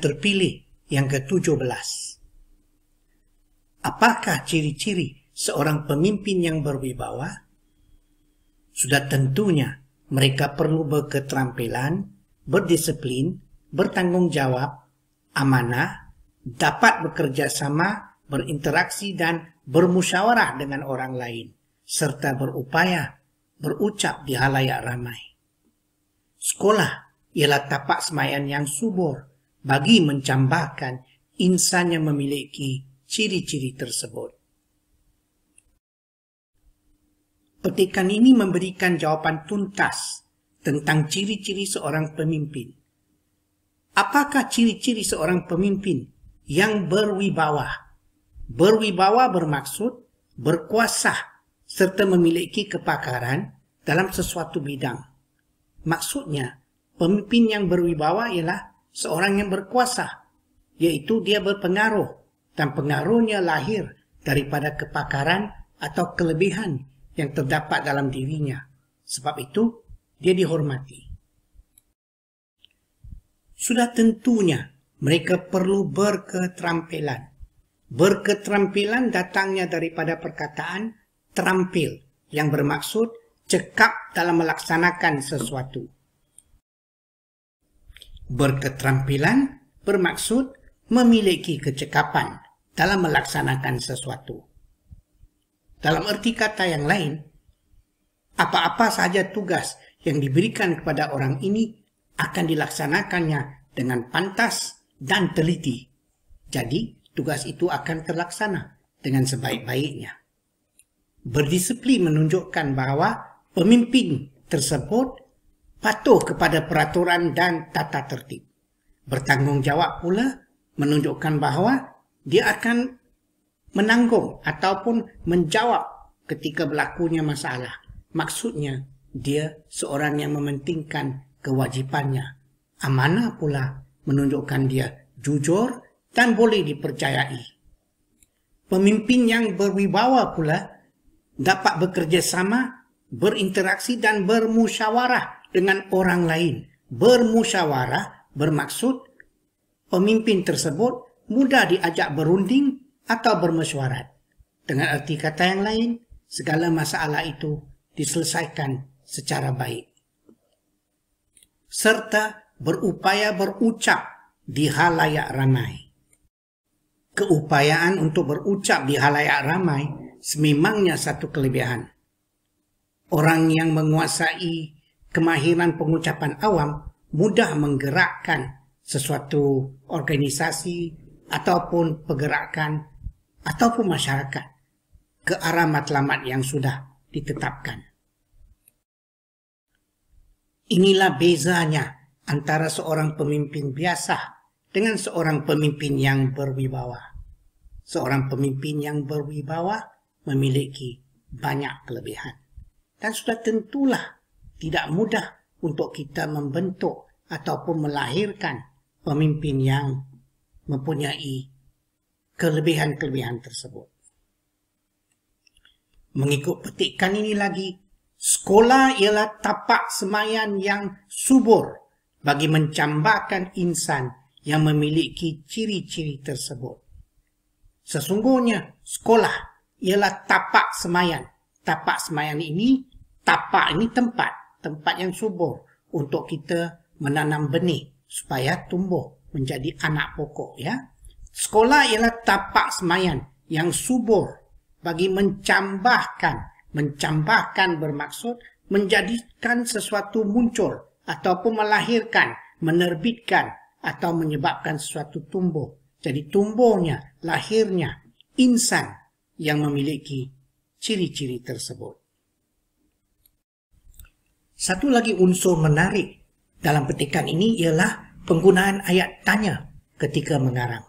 terpilih yang ke-17. Apakah ciri-ciri seorang pemimpin yang berwibawa? Sudah tentunya mereka perlu berketerampilan, berdisiplin, bertanggung jawab, amanah, dapat bekerja sama, berinteraksi dan bermusyawarah dengan orang lain, serta berupaya berucap di halayak ramai. Sekolah ialah tapak semayan yang subur bagi mencambahkan insan yang memiliki ciri-ciri tersebut. Petikan ini memberikan jawapan tuntas tentang ciri-ciri seorang pemimpin. Apakah ciri-ciri seorang pemimpin yang berwibawa? Berwibawa bermaksud berkuasa serta memiliki kepakaran dalam sesuatu bidang. Maksudnya, pemimpin yang berwibawa ialah seorang yang berkuasa, yaitu dia berpengaruh dan pengaruhnya lahir daripada kepakaran atau kelebihan yang terdapat dalam dirinya. Sebab itu, dia dihormati. Sudah tentunya mereka perlu berketerampilan. Berketerampilan datangnya daripada perkataan terampil yang bermaksud cekap dalam melaksanakan sesuatu. Berketerampilan bermaksud memiliki kecekapan dalam melaksanakan sesuatu. Dalam erti kata yang lain, apa-apa saja tugas yang diberikan kepada orang ini akan dilaksanakannya dengan pantas dan teliti. Jadi, tugas itu akan terlaksana dengan sebaik-baiknya. Berdisiplin menunjukkan bahwa pemimpin tersebut patuh kepada peraturan dan tata tertib. Bertanggungjawab pula menunjukkan bahawa dia akan menanggung ataupun menjawab ketika berlakunya masalah. Maksudnya, dia seorang yang mementingkan kewajipannya. Amanah pula menunjukkan dia jujur dan boleh dipercayai. Pemimpin yang berwibawa pula dapat bekerjasama, berinteraksi dan bermusyawarah dengan orang lain. Bermusyawarah bermaksud pemimpin tersebut mudah diajak berunding atau bermesyuarat. Dengan arti kata yang lain, segala masalah itu diselesaikan secara baik. Serta berupaya berucap di halayak ramai. Keupayaan untuk berucap di halayak ramai sememangnya satu kelebihan. Orang yang menguasai kemahiran pengucapan awam mudah menggerakkan sesuatu organisasi ataupun pergerakan ataupun masyarakat ke arah matlamat yang sudah ditetapkan. Inilah bezanya antara seorang pemimpin biasa dengan seorang pemimpin yang berwibawa. Seorang pemimpin yang berwibawa memiliki banyak kelebihan. Dan sudah tentulah tidak mudah untuk kita membentuk ataupun melahirkan pemimpin yang mempunyai kelebihan-kelebihan tersebut. Mengikut petikan ini lagi, sekolah ialah tapak semayan yang subur bagi mencambakkan insan yang memiliki ciri-ciri tersebut. Sesungguhnya, sekolah ialah tapak semayan. Tapak semayan ini, tapak ini tempat tempat yang subur untuk kita menanam benih supaya tumbuh menjadi anak pokok ya. Sekolah ialah tapak semayan yang subur bagi mencambahkan, mencambahkan bermaksud menjadikan sesuatu muncul ataupun melahirkan, menerbitkan atau menyebabkan sesuatu tumbuh. Jadi tumbuhnya, lahirnya insan yang memiliki ciri-ciri tersebut. Satu lagi unsur menarik dalam petikan ini ialah penggunaan ayat tanya ketika mengarang.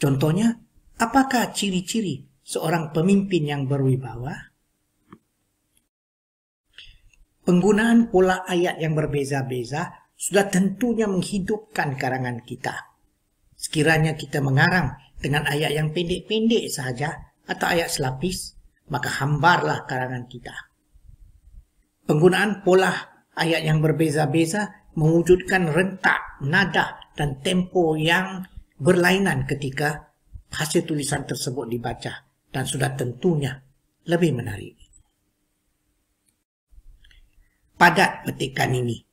Contohnya, apakah ciri-ciri seorang pemimpin yang berwibawa? Penggunaan pola ayat yang berbeza-beza sudah tentunya menghidupkan karangan kita. Sekiranya kita mengarang dengan ayat yang pendek-pendek sahaja atau ayat selapis, maka hambarlah karangan kita. Penggunaan pola ayat yang berbeza-beza mewujudkan rentak, nada dan tempo yang berlainan ketika hasil tulisan tersebut dibaca dan sudah tentunya lebih menarik. Padat petikan ini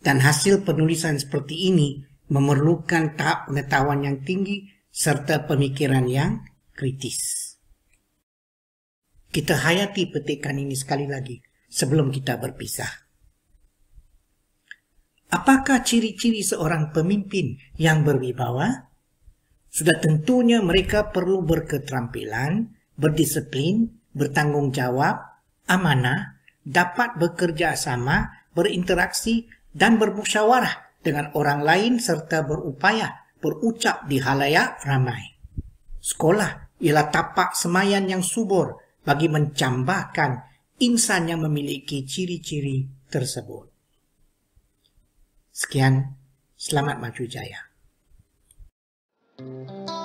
dan hasil penulisan seperti ini memerlukan tahap pengetahuan yang tinggi serta pemikiran yang kritis. Kita hayati petikan ini sekali lagi sebelum kita berpisah. Apakah ciri-ciri seorang pemimpin yang berwibawa? Sudah tentunya mereka perlu berketerampilan, berdisiplin, bertanggungjawab, amanah, dapat bekerja sama, berinteraksi, dan bermusyawarah dengan orang lain serta berupaya berucap di halayak ramai. Sekolah ialah tapak semayan yang subur bagi mencambahkan insan yang memiliki ciri-ciri tersebut. Sekian, selamat maju jaya. Thank you.